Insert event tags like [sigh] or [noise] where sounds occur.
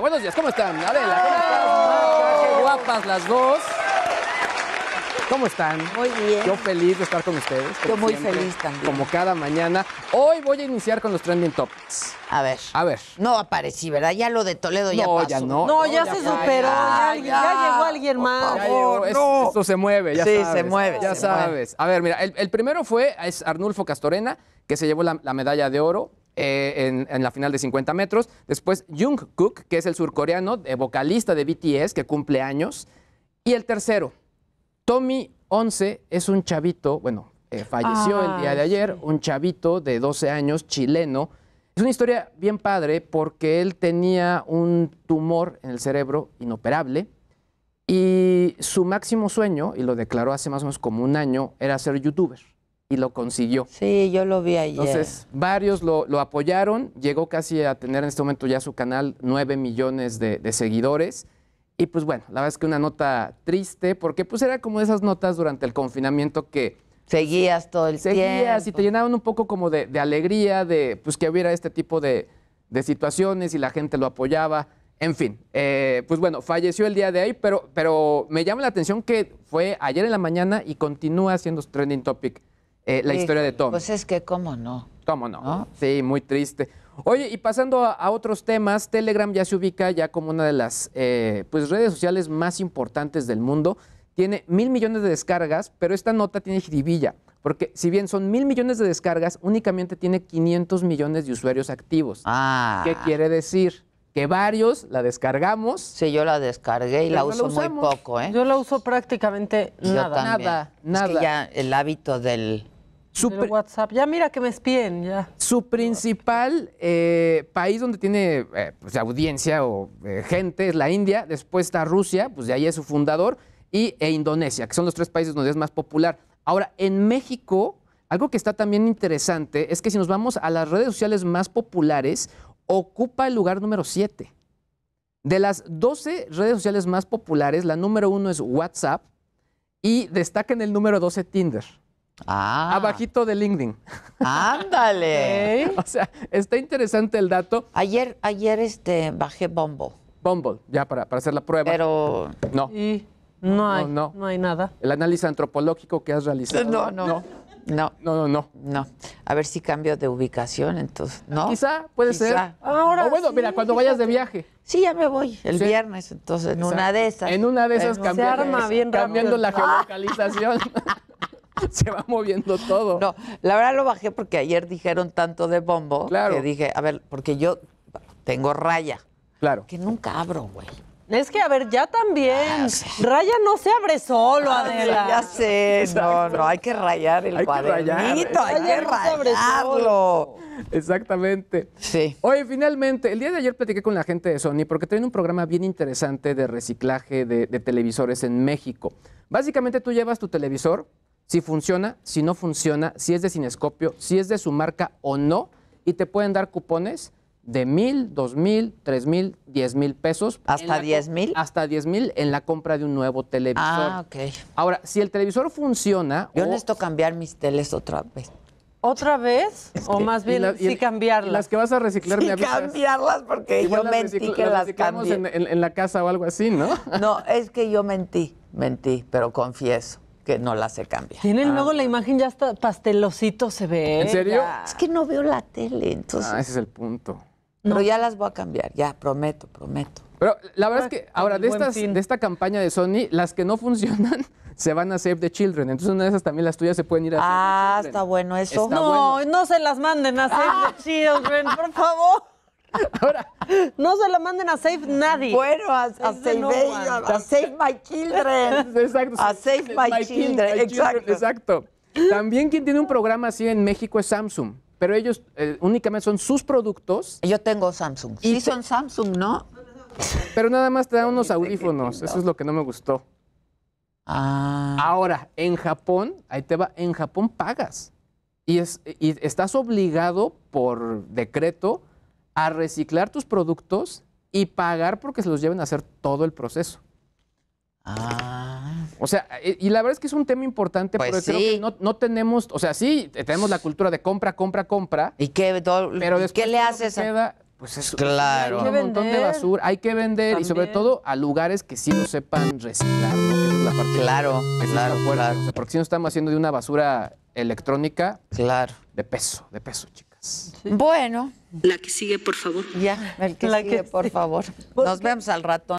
buenos días, ¿cómo están? Adela, qué guapas las dos. ¿Cómo están? Muy bien. Yo feliz de estar con ustedes. Yo muy feliz también. Como cada mañana. Hoy voy a iniciar con los trending topics. A ver. A ver. No aparecí, ¿verdad? Ya lo de Toledo ya pasó. Ya no, no, ya, se superó. Ya, llegó alguien más. Esto se mueve, ya sí, sabes. Sí, se mueve. Ya sabes. A ver, mira, el, primero fue es Arnulfo Castorena, que se llevó la medalla de oro eh, en, la final de 50 metros. Después Jungkook, que es el surcoreano, eh, vocalista de BTS, que cumple años. Y el tercero, Tommy 11, es un chavito, bueno, eh, falleció el día de ah, ayer, un chavito de 12 años, chileno. Es una historia bien padre porque él tenía un tumor en el cerebro inoperable y su máximo sueño, y lo declaró hace más o menos como un año, era ser youtuber lo consiguió. Sí, yo lo vi ayer. Entonces, varios lo, apoyaron, llegó casi a tener en este momento ya su canal 9 millones de, seguidores. Y pues bueno, la verdad es que una nota triste, porque pues era como esas notas durante el confinamiento que... Seguías todo el tiempo. Seguías y te llenaban un poco como de, alegría, de pues que hubiera este tipo de, situaciones y la gente lo apoyaba. En fin, eh, pues bueno, falleció el día de ahí, pero, pero me llama la atención que fue ayer en la mañana y continúa siendo trending topic eh, la historia de Tom. Pues es que, ¿cómo no? ¿Cómo no? Sí, muy triste. Oye, y pasando a, otros temas, Telegram ya se ubica ya como una de las eh, pues redes sociales más importantes del mundo. Tiene mil millones de descargas, pero esta nota tiene jiribilla, porque si bien son mil millones de descargas, únicamente tiene 500 millones de usuarios activos. Ah. ¿Qué quiere decir? que varios la descargamos. Sí, yo la descargué y la uso muy poco, ¿eh? Yo la uso prácticamente nada. Nada, nada. Es ya el hábito del su WhatsApp. Ya mira que me espíen, ya. Su principal eh, país donde tiene eh, pues, audiencia o eh, gente es la India, después está Rusia, pues de ahí es su fundador, y, e Indonesia, que son los tres países donde es más popular. Ahora, en México, algo que está también interesante es que si nos vamos a las redes sociales más populares, ocupa el lugar número 7. De las 12 redes sociales más populares, la número uno es WhatsApp y destaca en el número 12 Tinder. Ah. Abajito de LinkedIn. Ándale. [laughs] o sea, está interesante el dato. Ayer, ayer este, bajé Bumble. Bumble, ya para, hacer la prueba. Pero. No. no hay, nada. El análisis antropológico que has realizado. No, no. No. No. No, no, A ver si cambio de ubicación, entonces. ¿No? Quizá, puede ser. Ahora. O bueno, mira, cuando vayas de viaje. Sí, ya me voy el viernes, entonces, en una de esas. En una de esas, cambiando, cambiando la ah. geolocalización. [laughs] [laughs] se va moviendo todo. No, la verdad lo bajé porque ayer dijeron tanto de bombo que dije, a ver, porque yo tengo raya. Claro. Que nunca abro, güey. Es que, a ver, ya también. Ah, raya no se abre solo, ah, Adela. Ya sé, no, no, hay que rayar el hay cuadernito, que rayar, hay que rayarlo. Exactamente. Sí. Oye, finalmente, el día de ayer platiqué con la gente de Sony porque tienen un programa bien interesante de reciclaje de televisores en México. Básicamente tú llevas tu televisor, si funciona, si no funciona, si es de cinescopio, si es de su marca o no, y te pueden dar cupones de mil, dos mil, tres mil, diez mil pesos. ¿Hasta diez mil? Hasta diez mil en la compra de un nuevo televisor. Ah, ok. Ahora, si el televisor funciona. Yo necesito cambiar mis teles otra vez. ¿Otra vez? o más bien, sí cambiarlas. Las que vas a reciclar, me avisas. cambiarlas porque yo mentí que las, cambié. en, en la casa o algo así, ¿no? No, es que yo mentí, mentí, pero confieso que no la se cambia. Tienen ah. luego la imagen ya está pastelocito se ve. ¿eh? ¿En serio? Es que no veo la tele, entonces. Ah, ese es el punto. No. ya las voy a cambiar, ya, prometo, prometo. Pero la verdad es que ahora de de esta campaña de Sony, las que no funcionan [laughs] se van a Save the Children. Entonces una de esas también las tuyas se pueden ir a Ah, Save the está bueno eso. no, no se las manden a Save the [laughs] Children, por favor. [laughs] Ahora, no se lo manden a Save Nadie. Bueno, a, Save, My Children. [laughs] Exacto. A Save My, children. Exacto. También quien tiene un programa así en México es Samsung. Pero ellos eh, únicamente son sus productos. Yo tengo Samsung. Y son Samsung, ¿no? Pero nada más te dan unos este audífonos. Eso es lo que no me gustó. Ah. Ahora, en Japón, ahí te va, en Japón pagas. Y, es, y estás obligado por decreto a reciclar tus productos y pagar porque se los lleven a hacer todo el proceso. Ah. O sea, eh, y la verdad es que es un tema importante, pues no, tenemos, o sea, sí, tenemos la cultura de compra, compra, compra. ¿Y qué, pero qué le haces? pues es claro. un montón de basura, hay que vender y sobre todo a lugares que sí lo sepan reciclar, claro, claro, claro. porque si no estamos haciendo de una basura electrónica claro. de peso, de peso, chicos. Bueno. La que sigue, por favor. Ya, el que La sigue, por favor. Nos vemos al ratón.